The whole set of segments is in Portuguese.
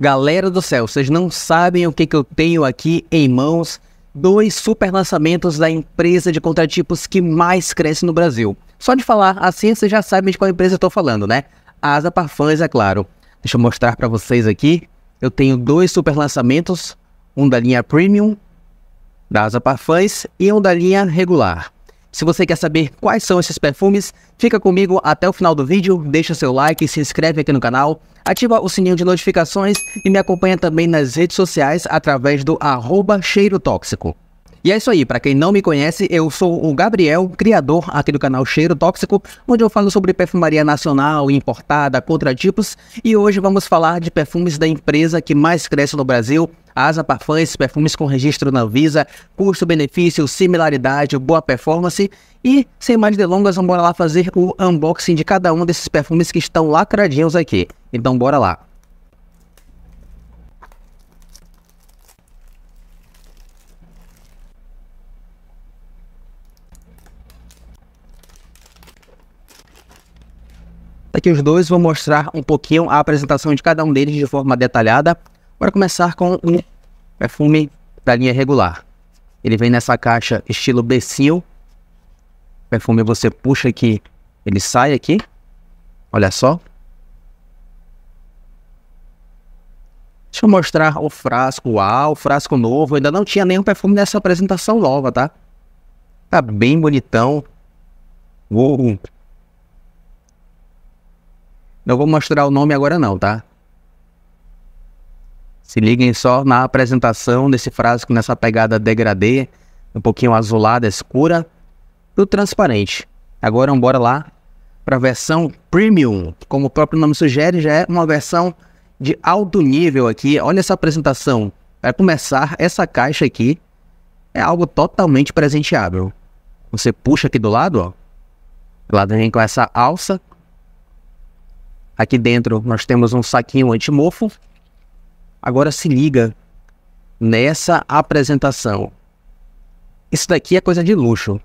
Galera do céu, vocês não sabem o que, que eu tenho aqui em mãos. Dois super lançamentos da empresa de contratipos que mais cresce no Brasil. Só de falar assim, vocês já sabem de qual empresa eu estou falando, né? Asa Parfãs, é claro. Deixa eu mostrar para vocês aqui. Eu tenho dois super lançamentos, um da linha Premium da Asa Parfãs e um da linha regular. Se você quer saber quais são esses perfumes, fica comigo até o final do vídeo, deixa seu like, se inscreve aqui no canal, ativa o sininho de notificações e me acompanha também nas redes sociais através do arroba cheiro tóxico. E é isso aí, para quem não me conhece, eu sou o Gabriel, criador aqui do canal Cheiro Tóxico, onde eu falo sobre perfumaria nacional, importada, contratipos, e hoje vamos falar de perfumes da empresa que mais cresce no Brasil, Asa para fãs, perfumes com registro na Visa, custo-benefício, similaridade, boa performance. E sem mais delongas, vamos lá fazer o unboxing de cada um desses perfumes que estão lacradinhos aqui. Então bora lá. Aqui os dois, vou mostrar um pouquinho a apresentação de cada um deles de forma detalhada. Bora começar com um perfume da linha regular. Ele vem nessa caixa estilo becil. Perfume você puxa aqui, ele sai aqui. Olha só. Deixa eu mostrar o frasco. Uau, o frasco novo. Ainda não tinha nenhum perfume nessa apresentação nova, tá? Tá bem bonitão. Uou. Não vou mostrar o nome agora não, tá? Se liguem só na apresentação desse frasco nessa pegada degradê, um pouquinho azulada, escura, do transparente. Agora bora lá para a versão premium. Como o próprio nome sugere, já é uma versão de alto nível aqui. Olha essa apresentação. Para começar, essa caixa aqui é algo totalmente presenteável. Você puxa aqui do lado, ó. lado vem com essa alça. Aqui dentro nós temos um saquinho antimofo Agora se liga nessa apresentação. Isso daqui é coisa de luxo.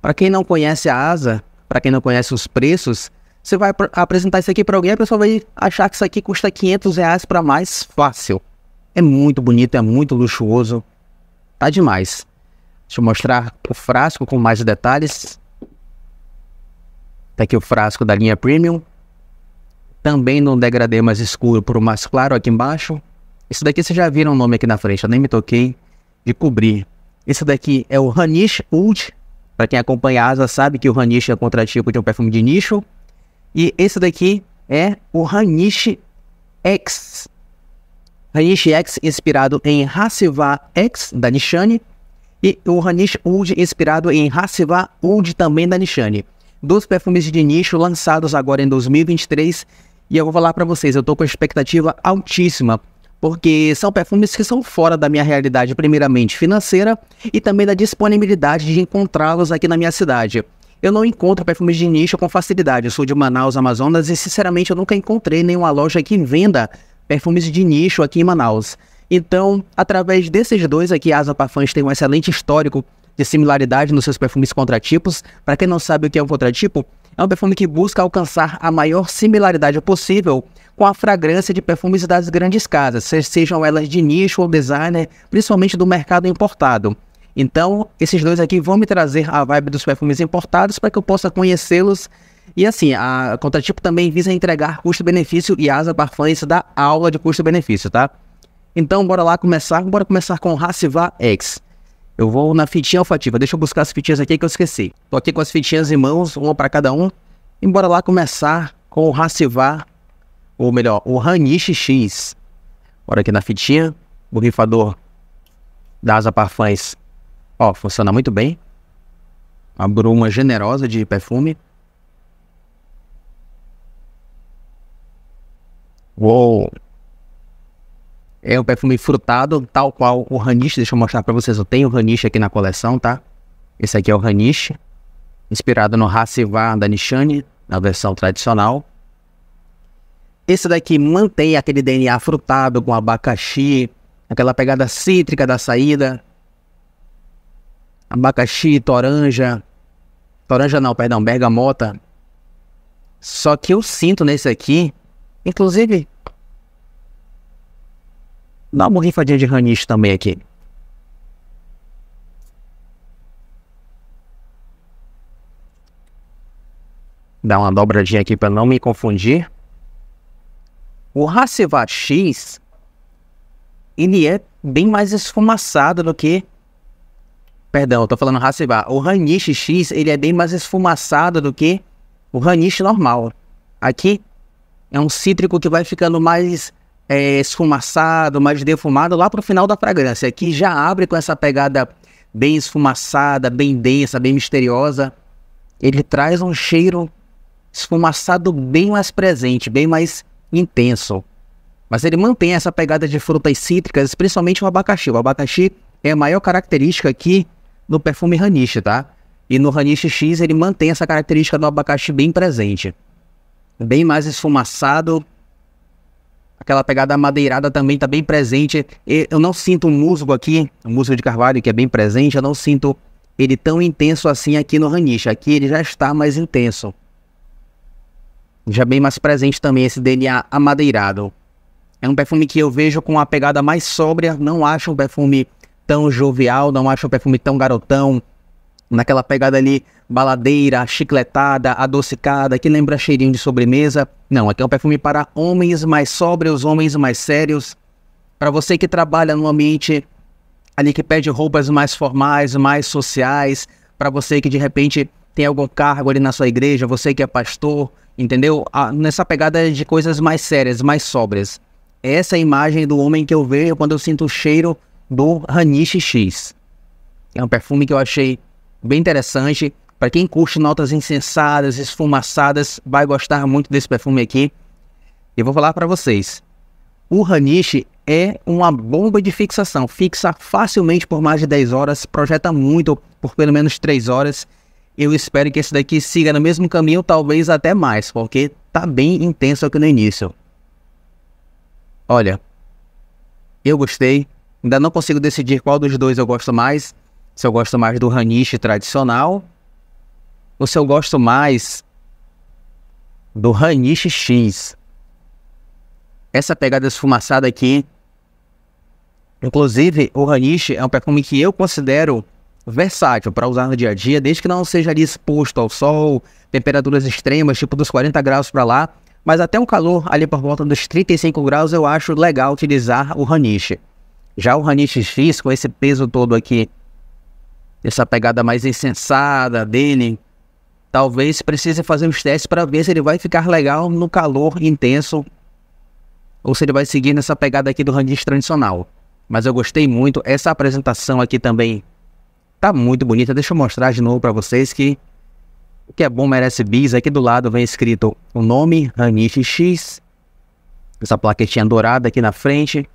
Para quem não conhece a asa, para quem não conhece os preços, você vai apresentar isso aqui para alguém, a pessoa vai achar que isso aqui custa 500 reais para mais fácil. É muito bonito, é muito luxuoso. Tá demais. Deixa eu mostrar o frasco com mais detalhes. Tá aqui o frasco da linha Premium também num degradê mais escuro para o mais claro aqui embaixo. Isso daqui vocês já viram o nome aqui na frente, eu nem me toquei de cobrir. Isso daqui é o Hanish Oud. Para quem acompanha a asa sabe que o Hanish é contratipo de um perfume de nicho. E esse daqui é o Hanish X. Hanish X inspirado em Hassiva X da Nishane. E o Hanish Oud inspirado em Hassiva Oud também da Nishane. Dois perfumes de nicho lançados agora em 2023 e eu vou falar para vocês, eu tô com expectativa altíssima, porque são perfumes que são fora da minha realidade, primeiramente financeira, e também da disponibilidade de encontrá-los aqui na minha cidade. Eu não encontro perfumes de nicho com facilidade. Eu sou de Manaus, Amazonas, e sinceramente eu nunca encontrei nenhuma loja que venda perfumes de nicho aqui em Manaus. Então, através desses dois aqui, as Apafãs tem um excelente histórico de similaridade nos seus perfumes contratipos. Para quem não sabe o que é um contratipo, é um perfume que busca alcançar a maior similaridade possível com a fragrância de perfumes das grandes casas, sejam elas de nicho ou designer, principalmente do mercado importado. Então, esses dois aqui vão me trazer a vibe dos perfumes importados para que eu possa conhecê-los. E assim, a Contratipo também visa entregar custo-benefício e asa parfãs da aula de custo-benefício, tá? Então, bora lá começar. Bora começar com o Racivar X. Eu vou na fitinha olfativa. Deixa eu buscar as fitinhas aqui que eu esqueci. Tô aqui com as fitinhas em mãos, uma para cada um. E bora lá começar com o Racivar, ou melhor, o Hanishi X. Bora aqui na fitinha. O rifador das aparfãs. Ó, funciona muito bem. Uma bruma generosa de perfume. Uou! É um perfume frutado, tal qual o Ranish. Deixa eu mostrar para vocês. Eu tenho o Ranish aqui na coleção, tá? Esse aqui é o Ranish, inspirado no Racivar da Nishane, na versão tradicional. Esse daqui mantém aquele DNA frutado com abacaxi, aquela pegada cítrica da saída. Abacaxi, toranja. Toranja não, perdão, bergamota. Só que eu sinto nesse aqui, inclusive Dá uma borrifadinha de ranish também aqui. Dá uma dobradinha aqui para não me confundir. O Hasevat X, ele é bem mais esfumaçado do que... Perdão, eu tô falando Hasevat. O Ranish X, ele é bem mais esfumaçado do que o Ranish normal. Aqui é um cítrico que vai ficando mais é, esfumaçado, mais defumado, lá para o final da fragrância, que já abre com essa pegada bem esfumaçada, bem densa, bem misteriosa. Ele traz um cheiro esfumaçado bem mais presente, bem mais intenso. Mas ele mantém essa pegada de frutas cítricas, principalmente o abacaxi. O abacaxi é a maior característica aqui no perfume Raniche, tá? E no Raniche X ele mantém essa característica do abacaxi bem presente. Bem mais esfumaçado, aquela pegada madeirada também está bem presente. Eu não sinto um musgo aqui, o musgo de carvalho que é bem presente, eu não sinto ele tão intenso assim aqui no Raniche. Aqui ele já está mais intenso. Já bem mais presente também esse DNA amadeirado. É um perfume que eu vejo com uma pegada mais sóbria, não acho um perfume tão jovial, não acho um perfume tão garotão, naquela pegada ali baladeira, chicletada, adocicada, que lembra cheirinho de sobremesa. Não, aqui é um perfume para homens mais sóbrios, homens mais sérios. Para você que trabalha num ambiente ali que pede roupas mais formais, mais sociais, para você que de repente tem algum cargo ali na sua igreja, você que é pastor, entendeu? Ah, nessa pegada de coisas mais sérias, mais sóbrias. Essa é a imagem do homem que eu vejo quando eu sinto o cheiro do Hanish X. É um perfume que eu achei bem interessante. Para quem curte notas incensadas, esfumaçadas, vai gostar muito desse perfume aqui. Eu vou falar para vocês. O Hanishi é uma bomba de fixação. Fixa facilmente por mais de 10 horas, projeta muito por pelo menos 3 horas. Eu espero que esse daqui siga no mesmo caminho, talvez até mais, porque tá bem intenso aqui no início. Olha, eu gostei. Ainda não consigo decidir qual dos dois eu gosto mais, se eu gosto mais do raniche tradicional ou se eu gosto mais do raniche X. Essa pegada esfumaçada aqui, inclusive o raniche é um perfume que eu considero versátil para usar no dia a dia, desde que não seja ali exposto ao sol, temperaturas extremas, tipo dos 40 graus para lá, mas até um calor ali por volta dos 35 graus eu acho legal utilizar o raniche. Já o raniche X com esse peso todo aqui essa pegada mais insensada dele, talvez precise fazer uns testes para ver se ele vai ficar legal no calor intenso ou se ele vai seguir nessa pegada aqui do Randy tradicional. Mas eu gostei muito. Essa apresentação aqui também tá muito bonita. Deixa eu mostrar de novo para vocês que o que é bom merece bis. Aqui do lado vem escrito o nome, Ranish X. Essa plaquetinha dourada aqui na frente.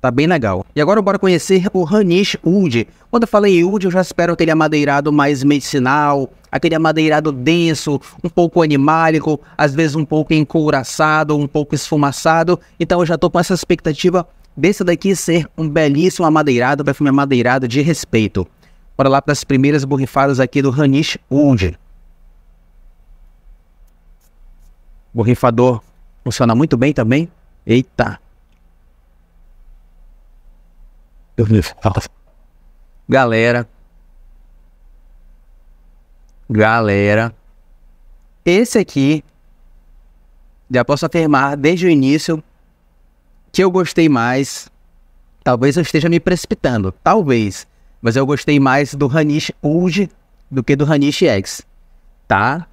Tá bem legal. E agora bora conhecer o Ranish Wood. Quando eu falei Wood, eu já espero aquele amadeirado mais medicinal, aquele amadeirado denso, um pouco animálico, às vezes um pouco encouraçado, um pouco esfumaçado. Então eu já tô com essa expectativa desse daqui ser um belíssimo amadeirado, perfume amadeirado de respeito. Bora lá para as primeiras borrifadas aqui do Ranish Wood. Borrifador funciona muito bem também. Eita! Galera. Galera. Esse aqui. Já posso afirmar desde o início que eu gostei mais. Talvez eu esteja me precipitando. Talvez. Mas eu gostei mais do Hanish Urge do que do Hanish X. Tá?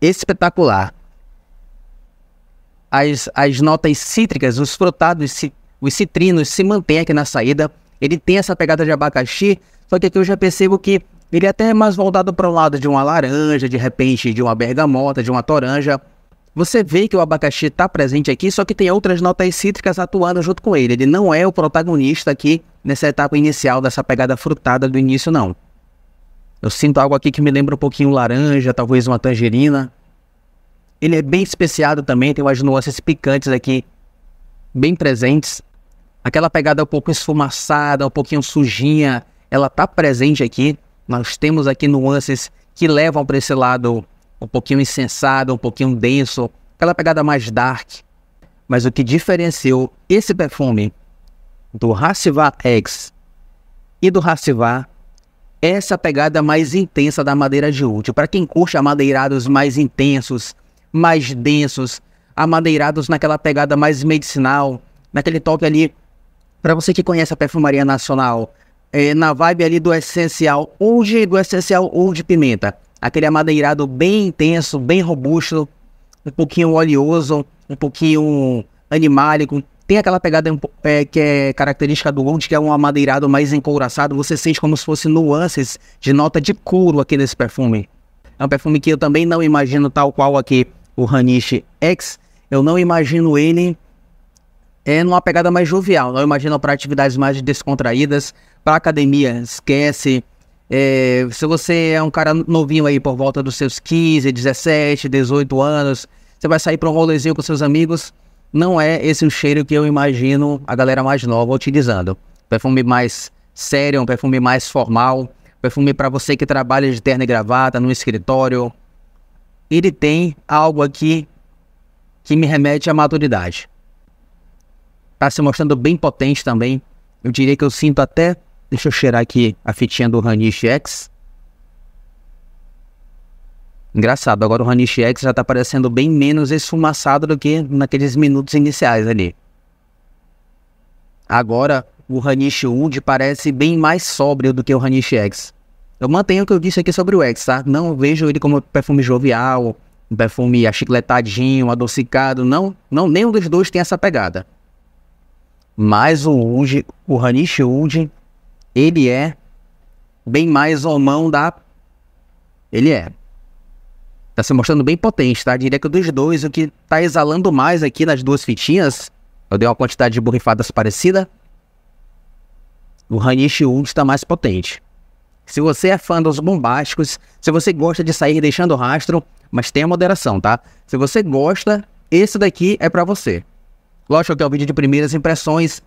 Espetacular. As, as notas cítricas, os frotados cítricos os citrinos se mantém aqui na saída. Ele tem essa pegada de abacaxi, só que aqui eu já percebo que ele é até mais voltado para o lado de uma laranja, de repente de uma bergamota, de uma toranja. Você vê que o abacaxi está presente aqui, só que tem outras notas cítricas atuando junto com ele. Ele não é o protagonista aqui nessa etapa inicial dessa pegada frutada do início, não. Eu sinto algo aqui que me lembra um pouquinho laranja, talvez uma tangerina. Ele é bem especiado também, tem umas nuances picantes aqui, bem presentes. Aquela pegada um pouco esfumaçada, um pouquinho sujinha, ela tá presente aqui. Nós temos aqui nuances que levam para esse lado um pouquinho insensado, um pouquinho denso, aquela pegada mais dark. Mas o que diferenciou esse perfume do Racivar X e do Racivar é essa pegada mais intensa da madeira de útil. Para quem curte amadeirados mais intensos, mais densos, amadeirados naquela pegada mais medicinal, naquele toque ali para você que conhece a perfumaria nacional, é, na vibe ali do essencial ou de, do essencial ou de pimenta. Aquele amadeirado bem intenso, bem robusto, um pouquinho oleoso, um pouquinho animálico. Tem aquela pegada é, que é característica do Gold, que é um amadeirado mais encouraçado. Você sente como se fosse nuances de nota de couro aqui nesse perfume. É um perfume que eu também não imagino tal qual aqui o Hanish X. Eu não imagino ele é numa pegada mais jovial. Eu imagino para atividades mais descontraídas, para academia, esquece. É, se você é um cara novinho aí por volta dos seus 15, 17, 18 anos, você vai sair para um rolezinho com seus amigos, não é esse o cheiro que eu imagino a galera mais nova utilizando. Perfume mais sério, um perfume mais formal, perfume para você que trabalha de terno e gravata no escritório. Ele tem algo aqui que me remete à maturidade. Tá se mostrando bem potente também. Eu diria que eu sinto até. Deixa eu cheirar aqui a fitinha do Hanish X. Engraçado, agora o Hanish X já tá parecendo bem menos esfumaçado do que naqueles minutos iniciais ali. Agora, o Hanish Wood parece bem mais sóbrio do que o Hanish X. Eu mantenho o que eu disse aqui sobre o X, tá? Não vejo ele como perfume jovial, perfume achicletadinho, adocicado, não, não, nenhum dos dois tem essa pegada. Mas o Uji, o Hanish Uji, ele é bem mais homão da. Ele é. Tá se mostrando bem potente, tá? Diria que dos dois, o que tá exalando mais aqui nas duas fitinhas. Eu dei uma quantidade de borrifadas parecida. O Hanish Uji está mais potente. Se você é fã dos bombásticos, se você gosta de sair deixando rastro, mas tenha moderação, tá? Se você gosta, esse daqui é para você. Lógico que é o vídeo de primeiras impressões.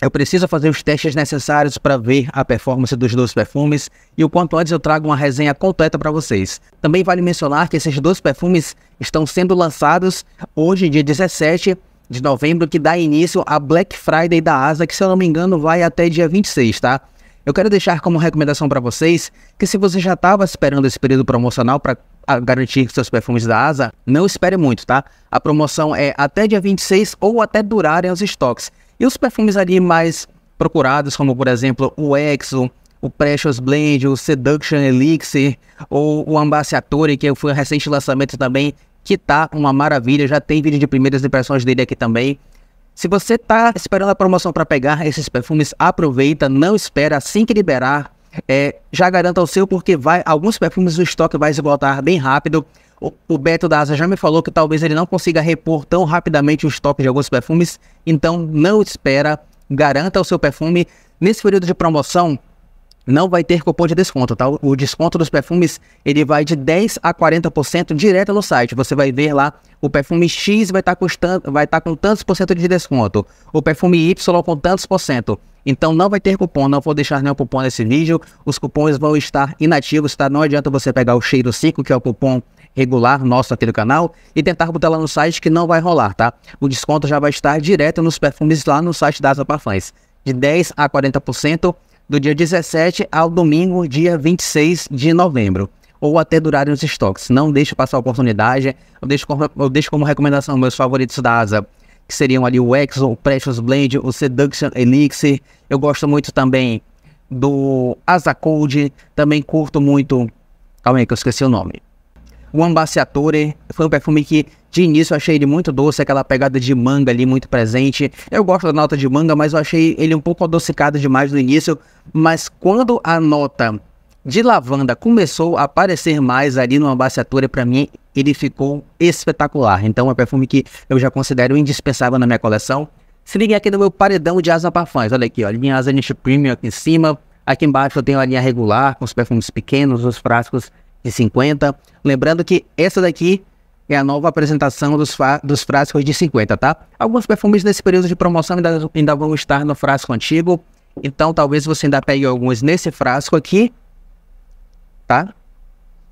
Eu preciso fazer os testes necessários para ver a performance dos dois perfumes e o quanto antes eu trago uma resenha completa para vocês. Também vale mencionar que esses dois perfumes estão sendo lançados hoje, dia 17 de novembro, que dá início à Black Friday da Asa, que se eu não me engano vai até dia 26, tá? Eu quero deixar como recomendação para vocês que se você já estava esperando esse período promocional para garantir seus perfumes da Asa, não espere muito, tá? A promoção é até dia 26 ou até durarem os estoques. E os perfumes ali mais procurados, como por exemplo o Exo, o Precious Blend, o Seduction Elixir, ou o Ambassadore, que foi um recente lançamento também, que tá uma maravilha, já tem vídeo de primeiras impressões dele aqui também. Se você tá esperando a promoção para pegar esses perfumes, aproveita, não espera assim que liberar é, já garanta o seu, porque vai alguns perfumes do estoque vai esgotar bem rápido. O, o Beto da Asa já me falou que talvez ele não consiga repor tão rapidamente o estoque de alguns perfumes, então não espera, garanta o seu perfume. Nesse período de promoção, não vai ter cupom de desconto, tá? O desconto dos perfumes, ele vai de 10 a 40% direto no site. Você vai ver lá, o perfume X vai estar tá custando, vai estar tá com tantos por cento de desconto, o perfume Y com tantos por cento. Então não vai ter cupom, não vou deixar nenhum cupom nesse vídeo. Os cupons vão estar inativos, tá? Não adianta você pegar o cheiro 5, que é o cupom regular nosso aqui do canal, e tentar botar lá no site que não vai rolar, tá? O desconto já vai estar direto nos perfumes lá no site das Apafãs, de 10 a 40% do dia 17 ao domingo, dia 26 de novembro, ou até durarem os estoques. Não deixe passar a oportunidade, eu deixo, eu deixo como recomendação meus favoritos da asa, que seriam ali o Exo o Precious Blend, o Seduction Elixir. Eu gosto muito também do Asa Cold, também curto muito. Calma aí que eu esqueci o nome. O Ambassiatore foi um perfume que de início eu achei ele muito doce, aquela pegada de manga ali muito presente. Eu gosto da nota de manga, mas eu achei ele um pouco adocicado demais no início. Mas quando a nota de lavanda começou a aparecer mais ali no Ambassiatore, para mim ele ficou espetacular. Então é um perfume que eu já considero indispensável na minha coleção. Se liguem aqui no meu paredão de asa fãs. Olha aqui, ó, linha asa niche premium aqui em cima. Aqui embaixo eu tenho a linha regular, com os perfumes pequenos, os frascos de 50. Lembrando que essa daqui é a nova apresentação dos, dos frascos de 50, tá? Alguns perfumes nesse período de promoção ainda, ainda vão estar no frasco antigo. Então talvez você ainda pegue alguns nesse frasco aqui, tá?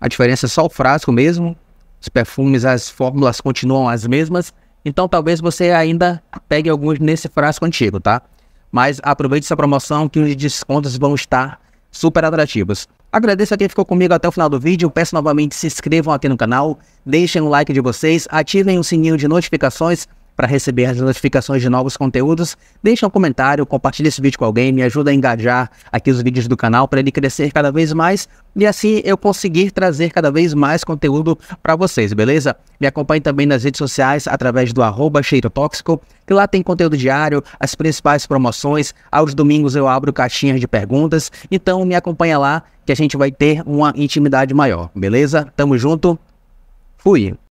A diferença é só o frasco mesmo. Os perfumes, as fórmulas continuam as mesmas. Então talvez você ainda pegue alguns nesse frasco antigo, tá? Mas aproveite essa promoção que os descontos vão estar super atrativos. Agradeço a quem ficou comigo até o final do vídeo, peço novamente se inscrevam aqui no canal, deixem o like de vocês, ativem o sininho de notificações para receber as notificações de novos conteúdos, deixa um comentário, compartilha esse vídeo com alguém, me ajuda a engajar aqui os vídeos do canal para ele crescer cada vez mais e assim eu conseguir trazer cada vez mais conteúdo para vocês, beleza? Me acompanhe também nas redes sociais através do arroba Cheiro Tóxico, que lá tem conteúdo diário, as principais promoções, aos domingos eu abro caixinhas de perguntas, então me acompanha lá que a gente vai ter uma intimidade maior, beleza? Tamo junto, fui!